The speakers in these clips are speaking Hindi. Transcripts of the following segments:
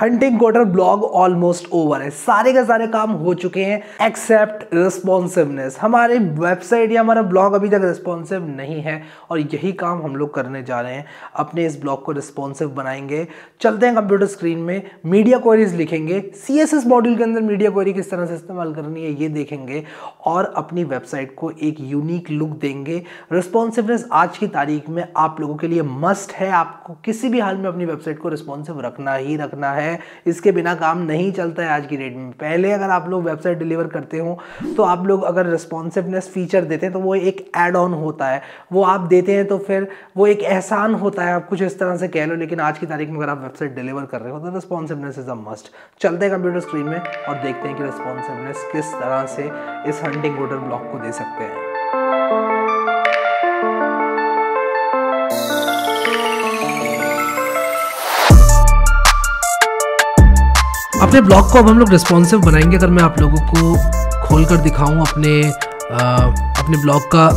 hunting quarter blog almost over है सारे के सारे काम हो चुके हैं एक्सेप्ट रिस्पॉन्सिवनेस हमारे वेबसाइट या हमारा ब्लॉग अभी तक रिस्पॉन्सिव नहीं है और यही काम हम लोग करने जा रहे हैं अपने इस ब्लॉग को रिस्पॉन्सिव बनाएंगे चलते हैं कंप्यूटर स्क्रीन में मीडिया क्वेरीज लिखेंगे सी एस एस मॉड्यूल के अंदर मीडिया क्वेरी किस तरह से इस्तेमाल करनी है ये देखेंगे और अपनी वेबसाइट को एक यूनिक लुक देंगे रिस्पॉन्सिवनेस आज की तारीख में आप लोगों के लिए मस्ट है आपको किसी भी हाल में अपनी वेबसाइट को रिस्पॉन्सिव रखना ही रखना है है इसके बिना काम नहीं चलता है आज की डेट में पहले अगर आप लोग वेबसाइट डिलीवर करते हो तो आप लोग अगर रिस्पॉन्सिवनेस फीचर देते हैं तो वो एक एड ऑन होता है वो आप देते हैं तो फिर वो एक एहसान होता है आप कुछ इस तरह से कह लो लेकिन आज की तारीख में अगर आप वेबसाइट डिलीवर कर रहे हो तो रिस्पॉन्सिवनेस इज़ अ मस्ट चलते हैं कंप्यूटर स्क्रीन में और देखते हैं कि रिस्पॉन्सिवनेस किस तरह से इस हंटिंग वोटर ब्लॉक को दे सकते हैं अपने ब्लॉग को अब हम लोग रिस्पॉन्सिव बनाएंगे अगर मैं आप लोगों को खोल कर दिखाऊँ अपने आ, अपने ब्लॉग का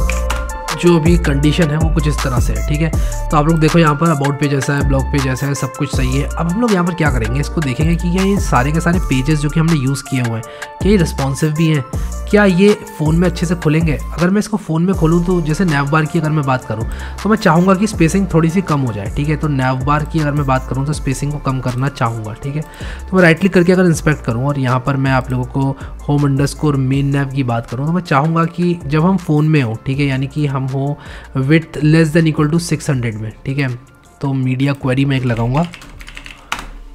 जो अभी कंडीशन है वो कुछ इस तरह से है ठीक है तो आप लोग देखो यहाँ पर अबाउट पेज ऐसा है ब्लॉग पेज ऐसा है सब कुछ सही है अब हम लोग यहाँ पर क्या करेंगे इसको देखेंगे कि क्या ये सारे के सारे पेजेस जो कि हमने यूज़ किए हुए हैं क्या ये रिस्पॉन्सिव भी हैं क्या ये फ़ोन में अच्छे से खुलेंगे अगर मैं इसको फ़ोन में खोलूँ तो जैसे नैव बार की अगर मैं बात करूँ तो मैं चाहूँगा कि स्पेसिंग थोड़ी सी कम हो जाए ठीक है तो नैव बार की अगर मैं बात करूँ तो स्पेसिंग को कम करना चाहूँगा ठीक है तो मैं राइट क्लिक करके अगर इंस्पेक्ट करूँ और यहाँ पर मैं आप लोगों को होम अंडरस्कोर मेन नैव की बात करूँ तो मैं चाहूँगा कि जब हम फ़ोन में हो ठीक है यानी कि हम हो with less than equal to six hundred में ठीक है तो मीडिया क्वेरी में एक लगाऊंगा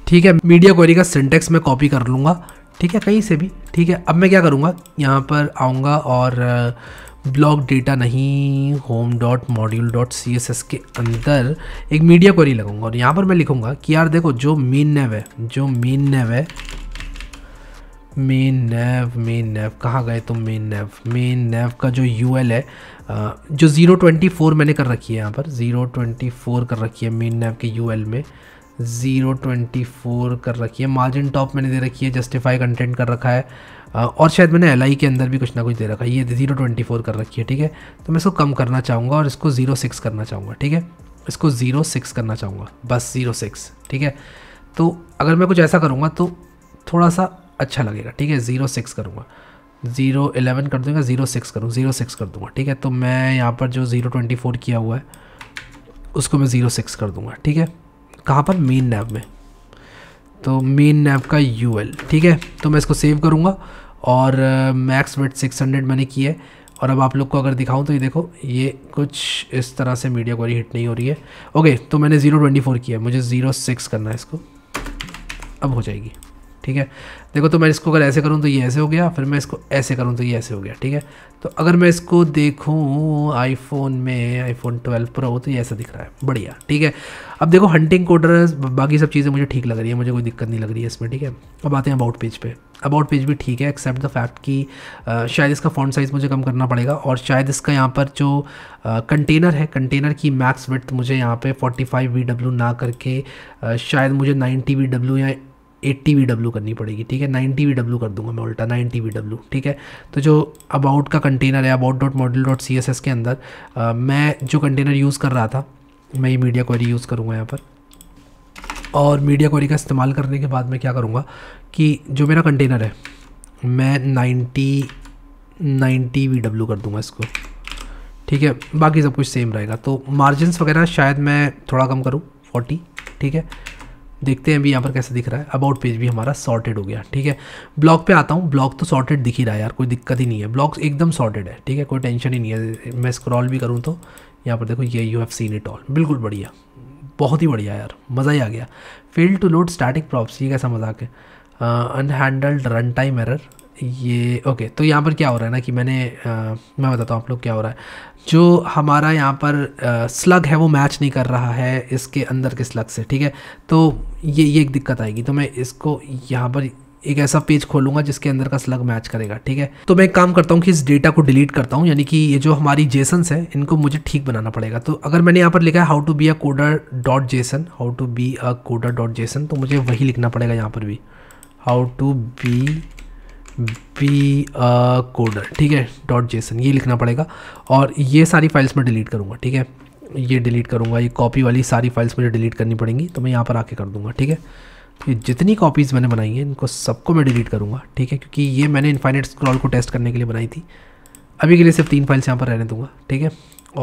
ठीक है मीडिया क्वेरी का सिंटेक्स मैं कॉपी कर लूँगा ठीक है कहीं से भी ठीक है अब मैं क्या करूँगा यहाँ पर आऊँगा और ब्लॉक डेटा नहीं home dot module dot C S S के अंदर एक मीडिया क्वेरी लगाऊंगा और यहाँ पर मैं लिखूँगा कि यार देखो जो मेन नेव है जो मेन नेव है मेन नेव मेन नेव कहाँ गए तुम मेन नेव मेन नेव का जो यू एल है जो ज़ीरो ट्वेंटी फोर मैंने कर रखी है यहाँ पर ज़ीरो ट्वेंटी फोर कर रखी है मेन नेव के यू एल में ज़ीरो ट्वेंटी फोर कर रखी है मार्जिन टॉप मैंने दे रखी है जस्टिफाई कंटेंट कर रखा है और शायद मैंने एल के अंदर भी कुछ ना कुछ दे रखा है ये ज़ीरो ट्वेंटी फोर कर रखी है ठीक है तो मैं इसको कम करना चाहूँगा और इसको ज़ीरो सिक्स करना चाहूँगा ठीक है इसको ज़ीरो सिक्स करना चाहूँगा बस ज़ीरो सिक्स ठीक है तो अगर मैं कुछ ऐसा करूँगा तो थोड़ा सा अच्छा लगेगा ठीक है ज़ीरो सिक्स करूँगा ज़ीरो एलेवन कर दूँगा ज़ीरो सिक्स करूँ ज़ीरो सिक्स कर दूँगा ठीक है तो मैं यहाँ पर जो ज़ीरो ट्वेंटी फोर किया हुआ है उसको मैं ज़ीरो सिक्स कर दूँगा ठीक है कहाँ पर मेन नैब में तो मेन नैब का यू एल ठीक है तो मैं इसको सेव करूँगा और मैक्स वेट सिक्स हंड्रेड मैंने किया है और अब आप लोग को अगर दिखाऊं तो ये देखो ये कुछ इस तरह से मीडिया क्वारी हिट नहीं हो रही है ओके तो मैंने ज़ीरो ट्वेंटी फोर किया मुझे ज़ीरो सिक्स करना है इसको अब हो जाएगी ठीक है देखो तो मैं इसको अगर ऐसे करूँ तो ये ऐसे हो गया फिर मैं इसको ऐसे करूँ तो ये ऐसे हो गया ठीक है तो अगर मैं इसको देखूँ आईफोन में आईफोन 12 प्रो तो ये ऐसा दिख रहा है बढ़िया ठीक है अब देखो हंटिंग कोडर बाकी सब चीज़ें मुझे ठीक लग रही है मुझे कोई दिक्कत नहीं लग रही है इसमें ठीक है अब आते हैं अबाउट पेज पर अबाउट पेज भी ठीक है एक्सेप्ट द फैक्ट कि शायद इसका फ़ॉन्ट साइज़ मुझे कम करना पड़ेगा और शायद इसका यहाँ पर जो कंटेनर है कंटेनर की मैक्स विथ मुझे यहाँ पे 45 वी ना करके आ, शायद मुझे 90 वी या एट्टी वी डब्ल्यू करनी पड़ेगी ठीक है नाइन्टी वी डब्ल्यू कर दूंगा मैं उल्टा नाइन्टी वी डब्ल्यू ठीक है तो जो अबाउट का कंटेनर है about dot model dot C S S के अंदर आ, मैं जो कंटेनर यूज़ कर रहा था मैं ये मीडिया क्वेरी यूज़ करूँगा यहाँ पर और मीडिया क्वेरी का इस्तेमाल करने के बाद मैं क्या करूँगा कि जो मेरा कंटेनर है मैं नाइन्टी नाइन्टी वी डब्ल्यू कर दूँगा इसको ठीक है बाकी सब कुछ सेम रहेगा तो मार्जिनस वगैरह शायद मैं थोड़ा कम करूँ फोर्टी ठीक है देखते हैं अभी यहाँ पर कैसे दिख रहा है अबाउट पेज भी हमारा सॉर्टेड हो गया ठीक है ब्लॉग पे आता हूँ ब्लॉग तो सॉर्टेड दिख ही रहा है यार कोई दिक्कत ही नहीं है ब्लॉग एकदम सॉर्टेड है ठीक है कोई टेंशन ही नहीं है मैं स्क्रॉल भी करूँ तो यहाँ पर देखो ये you have seen it all बिल्कुल बढ़िया बहुत ही बढ़िया यार मज़ा ही आ गया fail to load static props ये कैसा मजाक है अनहैंडल्ड रन टाइम एरर ये ओके तो यहाँ पर क्या हो रहा है ना कि मैंने आ, मैं बताता हूँ आप लोग क्या हो रहा है जो हमारा यहाँ पर आ, स्लग है वो मैच नहीं कर रहा है इसके अंदर के स्लग से ठीक है तो ये ये एक दिक्कत आएगी तो मैं इसको यहाँ पर एक ऐसा पेज खोलूंगा जिसके अंदर का स्लग मैच करेगा ठीक है तो मैं एक काम करता हूँ कि इस डेटा को डिलीट करता हूँ यानी कि ये जो हमारी जेसन्स है इनको मुझे ठीक बनाना पड़ेगा तो अगर मैंने यहाँ पर लिखा है how to be a coder dot JSON how to be a coder dot JSON तो मुझे वही लिखना पड़ेगा यहाँ पर भी how to be be coder ठीक है डॉट जेसन ये लिखना पड़ेगा और ये सारी फाइल्स मैं डिलीट करूँगा ठीक है ये डिलीट करूँगा ये कॉपी वाली सारी फाइल्स मुझे डिलीट करनी पड़ेंगी तो मैं यहाँ पर आके कर दूँगा ठीक है ये जितनी कॉपीज़ मैंने बनाई हैं इनको सबको मैं डिलीट करूँगा ठीक है क्योंकि ये मैंने इन्फाइनेट स्क्रॉल को टेस्ट करने के लिए बनाई थी अभी के लिए सिर्फ तीन फाइल्स यहाँ पर रहने दूँगा ठीक है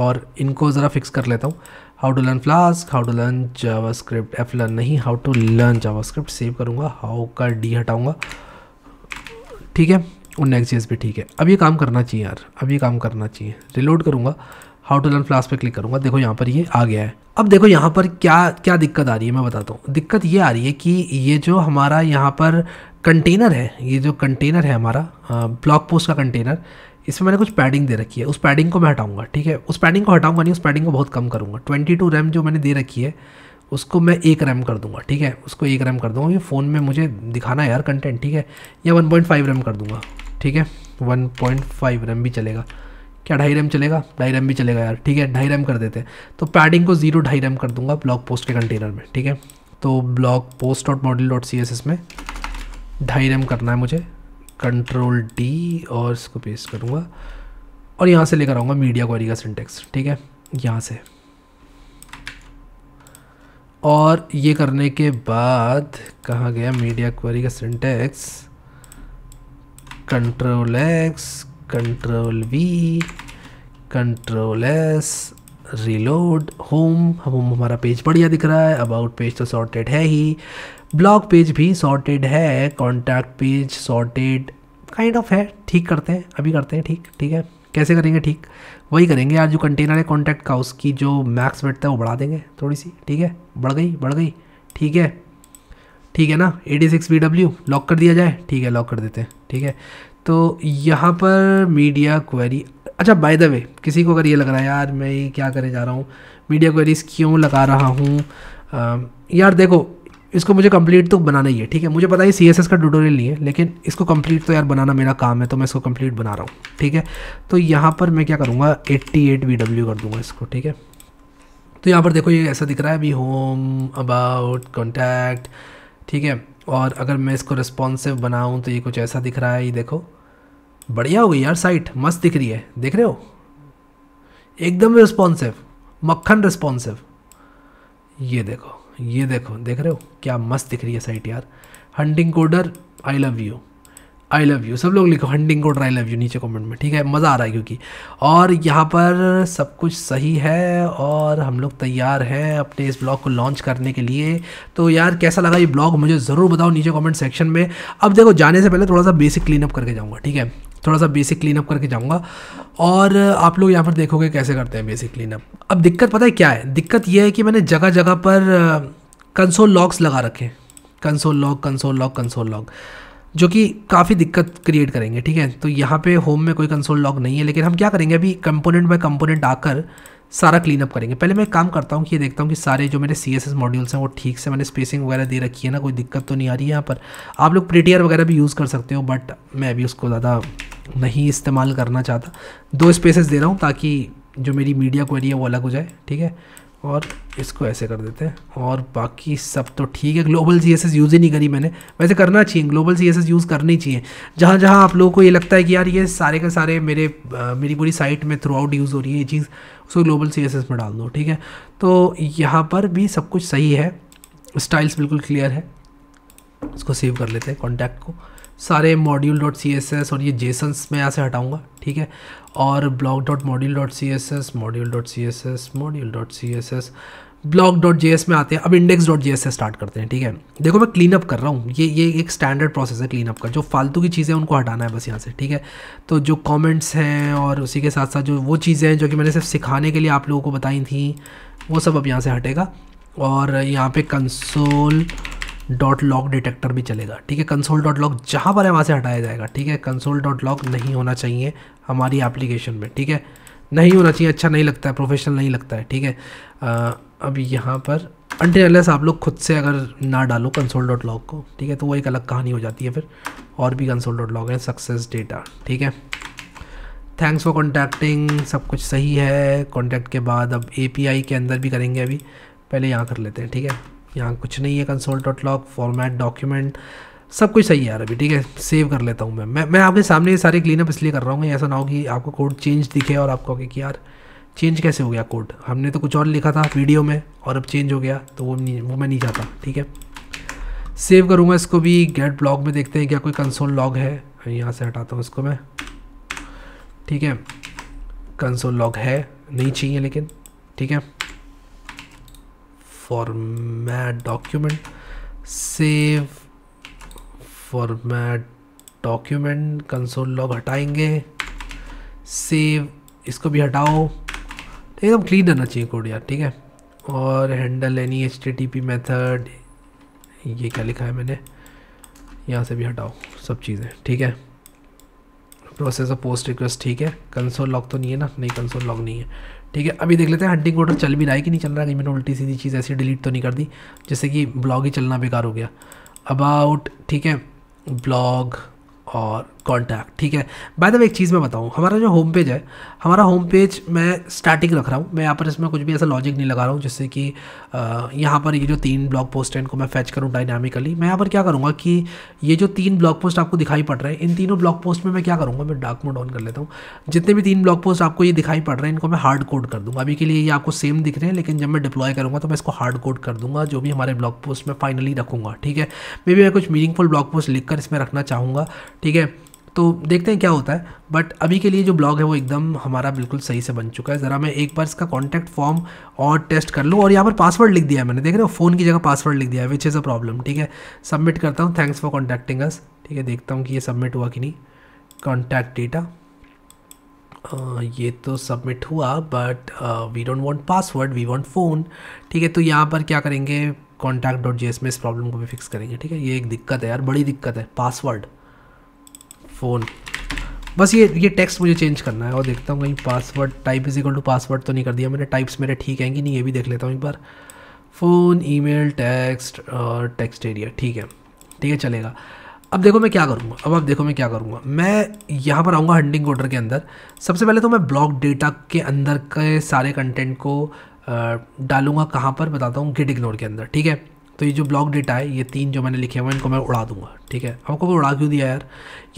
और इनको ज़रा फिक्स कर लेता हूँ how to learn Flask how to learn JavaScript F learn नहीं how to learn JavaScript save करूँगा हाउ का डी हटाऊँगा ठीक है और नेक्स्ट जेस भी ठीक है अब ये काम करना चाहिए यार अब ये काम करना चाहिए रिलोड करूँगा हाउ टू लर्न फ्लास पे क्लिक करूँगा देखो यहाँ पर ये आ गया है अब देखो यहाँ पर क्या क्या दिक्कत आ रही है मैं बताता हूँ दिक्कत ये आ रही है कि ये जो हमारा यहाँ पर कंटेनर है ये जो कंटेनर है हमारा ब्लॉक पोस्ट का कंटेनर इसमें मैंने कुछ पैडिंग दे रखी है उस पैडिंग को मैं हटाऊंगा ठीक है उस पैडिंग को हटाऊंगा नहीं उस पैडिंग को बहुत कम करूँगा ट्वेंटी टू रैम जो मैंने दे रखी है उसको मैं एक रैम कर दूंगा ठीक है उसको एक रैम कर दूंगा ये फ़ोन में मुझे दिखाना है यार कंटेंट ठीक है या वन पॉइंट फाइव रैम कर दूंगा ठीक है वन पॉइंट फाइव रैम भी चलेगा क्या ढाई रैम चलेगा ढाई रैम भी चलेगा यार ठीक है ढाई रैम कर देते हैं तो पैडिंग को जीरो ढाई रैम कर दूंगा ब्लॉक पोस्ट के कंटेनर में ठीक है तो blog post dot model dot C S S में ढाई रैम करना है मुझे कंट्रोल डी और इसको पेस्ट करूँगा और यहाँ से लेकर आऊँगा मीडिया क्वारी का सिंटेक्स ठीक है यहाँ से और ये करने के बाद कहाँ गया मीडिया क्वेरी का syntax control X control V control S reload home home हमारा पेज बढ़िया दिख रहा है अबाउट पेज तो सॉर्टेड है ही ब्लॉग पेज भी सॉर्टेड है contact page sorted kind of है ठीक करते हैं अभी करते हैं ठीक ठीक है कैसे करेंगे ठीक वही करेंगे यार जो कंटेनर है कॉन्टैक्ट का उसकी जो मैक्स वेट है वो बढ़ा देंगे थोड़ी सी ठीक है बढ़ गई बढ़ गई ठीक है ठीक है ना eighty six V W lock कर दिया जाए ठीक है लॉक कर देते हैं ठीक है तो यहाँ पर मीडिया क्वेरी अच्छा बाय द वे किसी को अगर ये लग रहा है यार मैं ये क्या करने जा रहा हूँ मीडिया क्वेरीज क्यों लगा रहा हूँ यार देखो इसको मुझे कंप्लीट तो बनाना ही है ठीक है मुझे पता है सी एस एस का ट्यूटोरियल नहीं है लेकिन इसको कंप्लीट तो यार बनाना मेरा काम है तो मैं इसको कंप्लीट बना रहा हूँ ठीक है तो यहाँ पर मैं क्या करूँगा एट्टी एट वी डब्ल्यू कर दूँगा इसको ठीक है तो यहाँ पर देखो ये ऐसा दिख रहा है अभी होम अबाउट कॉन्टैक्ट ठीक है और अगर मैं इसको रिस्पॉन्सिव बनाऊँ तो ये कुछ ऐसा दिख रहा है ये देखो बढ़िया हो गई यार साइट मस्त दिख रही है देख रहे हो एकदम रिस्पॉन्सिव मक्खन रिस्पॉन्सिव ये देखो ये देखो देख रहे हो क्या मस्त दिख रही है साइट यार hunting coder I love you I love you सब लोग लिखो hunting coder I love you नीचे कमेंट में ठीक है मज़ा आ रहा है क्योंकि और यहाँ पर सब कुछ सही है और हम लोग तैयार हैं अपने इस ब्लॉग को लॉन्च करने के लिए तो यार कैसा लगा ये ब्लॉग मुझे ज़रूर बताओ नीचे कमेंट सेक्शन में अब देखो जाने से पहले थोड़ा सा बेसिक क्लीनअप करके जाऊँगा ठीक है थोड़ा सा बेसिक क्लीनअप करके जाऊँगा और आप लोग यहाँ पर देखोगे कैसे करते हैं बेसिक क्लीनअप अब दिक्कत पता है क्या है दिक्कत यह है कि मैंने जगह जगह पर कंसोल लॉक्स लगा रखे console log console log console log जो कि काफ़ी दिक्कत क्रिएट करेंगे ठीक है तो यहाँ पे होम में कोई कंसोल लॉक नहीं है लेकिन हम क्या करेंगे अभी कंपोनेंट बाय कंपोनेंट आकर सारा क्लीन अप करेंगे पहले मैं काम करता हूँ कि ये देखता हूँ कि सारे जो मेरे सी एस एस मॉड्यूल्स हैं वो ठीक से मैंने स्पेसिंग वगैरह दे रखी है ना कोई दिक्कत तो नहीं आ रही है यहाँ पर आप लोग प्रिटियर वगैरह भी यूज़ कर सकते हो बट मैं अभी उसको ज़्यादा नहीं इस्तेमाल करना चाहता दो स्पेसेस दे रहा हूँ ताकि जो मेरी मीडिया क्वेरी है वो अलग हो जाए ठीक है और इसको ऐसे कर देते हैं और बाकी सब तो ठीक है ग्लोबल सी एस यूज़ ही नहीं करी मैंने वैसे करना चाहिए ग्लोबल सी एस यूज़ करनी चाहिए जहाँ जहाँ आप लोगों को ये लगता है कि यार ये सारे के सारे मेरे आ, मेरी पूरी साइट में थ्रू आउट यूज़ हो रही है ये चीज़ उसको ग्लोबल सी एस में डाल दो ठीक है तो यहाँ पर भी सब कुछ सही है स्टाइल्स बिल्कुल क्लियर है इसको सेव कर लेते हैं कॉन्टैक्ट को सारे module dot C S S और ये जेसन्स मैं यहाँ से हटाऊँगा ठीक है और blog dot module dot C S S module dot C S S module dot C S S blog dot J S में आते हैं अब इंडेक्स डॉट जे एस से स्टार्ट करते हैं ठीक है देखो मैं क्लीन अप कर रहा हूँ ये ये एक स्टैंडर्ड प्रोसेस है क्लीन अप का जो फालतू की चीज़ें उनको हटाना है बस यहाँ से ठीक है तो जो कॉमेंट्स हैं और उसी के साथ साथ जो वो चीज़ें हैं जो कि मैंने सिर्फ सिखाने के लिए आप लोगों को बताई थी वो सब अब यहाँ से हटेगा और यहाँ पे कंसोल डॉट लॉक डिटेक्टर भी चलेगा ठीक है कंसोल डॉट लॉक जहाँ पर है वहाँ से हटाया जाएगा ठीक है कंसोल डॉट लॉक नहीं होना चाहिए हमारी एप्लीकेशन में ठीक है नहीं होना चाहिए अच्छा नहीं लगता है प्रोफेशनल नहीं लगता है ठीक है अब यहाँ पर अंटेलेस आप लोग खुद से अगर ना डालो कंसोल डॉट लॉक को ठीक है तो वो एक अलग कहानी हो जाती है फिर और भी कंसोल डॉट लॉक है सक्सेस डेटा ठीक है थैंक्स फॉर कॉन्टैक्टिंग सब कुछ सही है कॉन्टैक्ट के बाद अब ए के अंदर भी करेंगे अभी पहले यहाँ कर लेते हैं ठीक है यहाँ कुछ नहीं है console dot log format document सब कुछ सही है यार अभी ठीक है सेव कर लेता हूँ मैं मैं मैं आपके सामने ये सारे क्लीनअप इसलिए कर रहा हूँ ऐसा ना हो कि आपको कोड चेंज दिखे और आपको कि यार चेंज कैसे हो गया कोड हमने तो कुछ और लिखा था वीडियो में और अब चेंज हो गया तो वो नहीं वो मैं नहीं चाहता ठीक है सेव करूँगा इसको भी गेट ब्लॉग में देखते हैं क्या कोई कंसोल लॉग है यहाँ से हटाता हूँ इसको मैं ठीक है कंसोल लॉग है नहीं चाहिए लेकिन ठीक है format document save format document console log हटाएंगे सेव इसको भी हटाओ एकदम clean रहना चाहिए कोड यार ठीक है और handle any H T T P method ये क्या लिखा है मैंने यहाँ से भी हटाओ सब चीज़ें ठीक है प्रोसेस ऑफ पोस्ट रिक्वेस्ट ठीक है कंसोल लॉक तो नहीं है ना नहीं कंसोल लॉक नहीं है ठीक है अभी देख लेते हैं हंटिंग ऑर्डर चल भी रहा है कि नहीं चल रहा कहीं मैंने उल्टी सीधी चीज़ ऐसी डिलीट तो नहीं कर दी जैसे कि ब्लॉग ही चलना बेकार हो गया अबाउट ठीक है ब्लॉग और कॉन्टैक्ट ठीक है बाय द वे एक चीज़ मैं बताऊँ हमारा जो होम पेज है हमारा होम पेज मैं स्टैटिक रख रहा हूँ मैं यहाँ पर इसमें कुछ भी ऐसा लॉजिक नहीं लगा रहा हूँ जिससे कि यहाँ पर ये जो तीन ब्लॉग पोस्ट हैं इनको मैं फैच करूँ डायनामिकली मैं यहाँ पर क्या करूँगा कि ये जो तीन ब्लॉग पोस्ट आपको दिखाई पड़ रहे हैं इन तीनों ब्लॉग पोस्ट में मैं क्या करूँगा मैं डार्क मोड ऑन कर लेता हूँ जितने भी तीन ब्लॉग पोस्ट आपको ये दिखाई पड़ रहे हैं इनको मैं हार्ड कोड कर दूँगा अभी के लिए ये आपको सेम दिख रहे हैं लेकिन जब मैं डिप्लॉय करूँगा तो मैं इसको हार्ड कोड कर दूँगा जो भी हमारे ब्लॉग पोस्ट में फाइनली रखूँगा ठीक है मे बी मैं कुछ मीनिंगफुल ब्लॉग पोस्ट लिख इसमें रखना चाहूँगा ठीक है तो देखते हैं क्या होता है बट अभी के लिए जो ब्लॉग है वो एकदम हमारा बिल्कुल सही से बन चुका है ज़रा मैं एक बार इसका कॉन्टैक्ट फॉर्म और टेस्ट कर लूँ और यहाँ पर पासवर्ड लिख दिया है मैंने देख रहे हो फ़ोन की जगह पासवर्ड लिख दिया है विच इज़ अ प्रॉब्लम ठीक है सबमिट करता हूँ थैंक्स फॉर कॉन्टैक्टिंग अस ठीक है देखता हूँ कि ये सबमिट हुआ कि नहीं कॉन्टैक्ट डेटा ये तो सबमिट हुआ but we don't want password we want phone ठीक है तो यहाँ पर क्या करेंगे कॉन्टैक्ट डॉट जी में इस प्रॉब्लम को भी फिक्स करेंगे ठीक है ये एक दिक्कत है यार बड़ी दिक्कत है पासवर्ड फ़ोन बस ये ये टेक्स्ट मुझे चेंज करना है और देखता हूँ कहीं password type is equal to password तो नहीं कर दिया मैंने टाइप्स मेरे ठीक हैं कि नहीं ये भी देख लेता हूँ एक बार फ़ोन ईमेल टेक्स्ट और टेक्स्ट एरिया ठीक है ठीक है चलेगा अब देखो मैं क्या करूँगा अब अब देखो मैं क्या करूँगा मैं यहाँ पर आऊँगा हंडिंग ऑर्डर के अंदर सबसे पहले तो मैं ब्लॉक डेटा के अंदर के सारे कंटेंट को डालूंगा कहाँ पर बताता हूँ गिट इग्नोर के अंदर ठीक है तो ये जो ब्लॉक डेटा है ये तीन जो मैंने लिखे हुए हैं इनको मैं उड़ा दूंगा ठीक है हमको मैं उड़ा क्यों दिया यार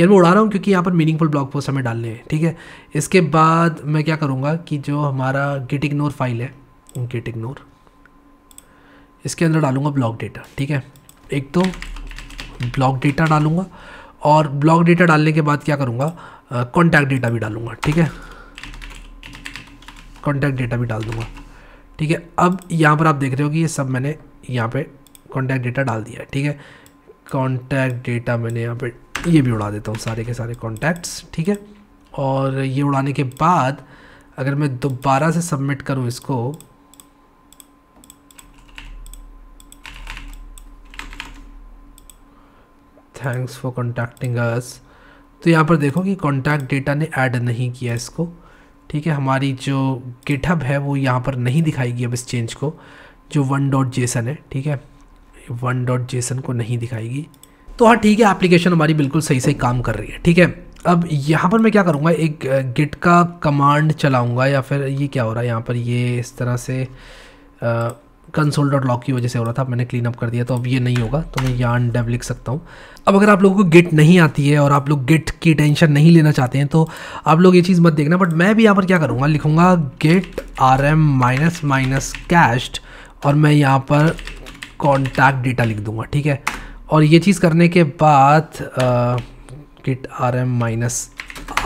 यार मैं उड़ा रहा हूँ क्योंकि यहाँ पर मीनिंगफुल ब्लॉक पोस्ट हमें डालने हैं ठीक है इसके बाद मैं क्या करूँगा कि जो हमारा गिट इग्नोर फाइल है गिट इग्नोर इसके अंदर डालूंगा ब्लॉक डेटा ठीक है एक तो ब्लॉक डेटा डालूंगा और ब्लॉक डेटा डालने के बाद क्या करूँगा कॉन्टैक्ट डेटा भी डालूंगा ठीक है कॉन्टैक्ट डेटा भी डाल दूंगा ठीक है अब यहाँ पर आप देख रहे हो कि ये सब मैंने यहाँ पे कॉन्टैक्ट डेटा डाल दिया है ठीक है कॉन्टैक्ट डेटा मैंने यहाँ पे ये भी उड़ा देता हूँ सारे के सारे कॉन्टैक्ट्स ठीक है और ये उड़ाने के बाद अगर मैं दोबारा से सबमिट करूँ इसको थैंक्स फॉर कॉन्टैक्टिंग अस तो यहाँ पर देखो कि कॉन्टैक्ट डेटा ने ऐड नहीं किया इसको ठीक है हमारी जो गिटहब है वो यहाँ पर नहीं दिखाएगी अब इस चेंज को जो वन डॉट जेसन है ठीक है वन डॉट जेसन को नहीं दिखाएगी तो हाँ ठीक है एप्लीकेशन हमारी बिल्कुल सही से काम कर रही है ठीक है अब यहाँ पर मैं क्या करूँगा एक गिट का कमांड चलाऊँगा या फिर ये क्या हो रहा है यहाँ पर ये इस तरह से कंसोल डॉट लॉक की वजह से हो रहा था मैंने क्लीन अप कर दिया तो अब ये नहीं होगा तो मैं यान डेव लिख सकता हूँ अब अगर आप लोगों को गिट नहीं आती है और आप लोग गिट की टेंशन नहीं लेना चाहते हैं तो आप लोग ये चीज़ मत देखना बट मैं भी यहाँ पर क्या करूँगा लिखूँगा git R M minus minus cached और मैं यहाँ पर कॉन्टैक्ट डेटा लिख दूंगा ठीक है और ये चीज़ करने के बाद git R M minus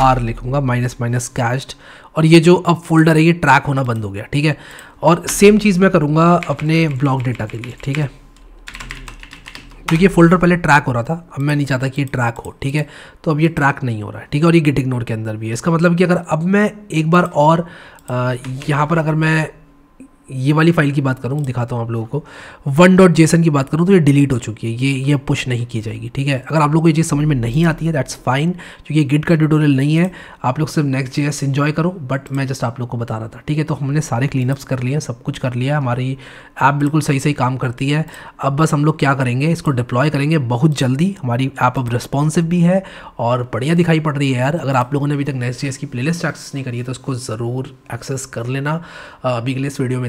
R लिखूंगा माइनस माइनस कैश्ड और ये जो अब फोल्डर है ये ट्रैक होना बंद हो गया ठीक है और सेम चीज़ मैं करूँगा अपने ब्लॉक डेटा के लिए ठीक है क्योंकि ये फोल्डर पहले ट्रैक हो रहा था अब मैं नहीं चाहता कि ये ट्रैक हो ठीक है तो अब ये ट्रैक नहीं हो रहा है ठीक है और ये गिट इग्नोर के अंदर भी है इसका मतलब कि अगर अब मैं एक बार और यहाँ पर अगर मैं ये वाली फाइल की बात करूँ दिखाता हूँ आप लोगों को वन डॉट जेसन की बात करूँ तो ये डिलीट हो चुकी है ये ये पुश नहीं की जाएगी ठीक है अगर आप लोग को ये चीज़ समझ में नहीं आती है दैट्स फाइन क्योंकि ये गिट का ट्यूटोरियल नहीं है आप लोग सिर्फ नेक्स्ट जे एस इन्जॉय करो बट मैं जस्ट आप लोग को बता रहा था ठीक है तो हमने सारे क्लीनअप्स कर लिए सब कुछ कर लिया हमारी ऐप बिल्कुल सही सही काम करती है अब बस हम लोग क्या करेंगे इसको डिप्लॉय करेंगे बहुत जल्दी हमारी ऐप अब रिस्पॉन्सिव भी है और बढ़िया दिखाई पड़ रही है यार अगर आप लोगों ने अभी तक नेक्स्ट जे की प्लेलिस्ट एक्सेस नहीं करी है तो उसको ज़रूर एक्सेस कर लेना अभी के लिए इस वीडियो में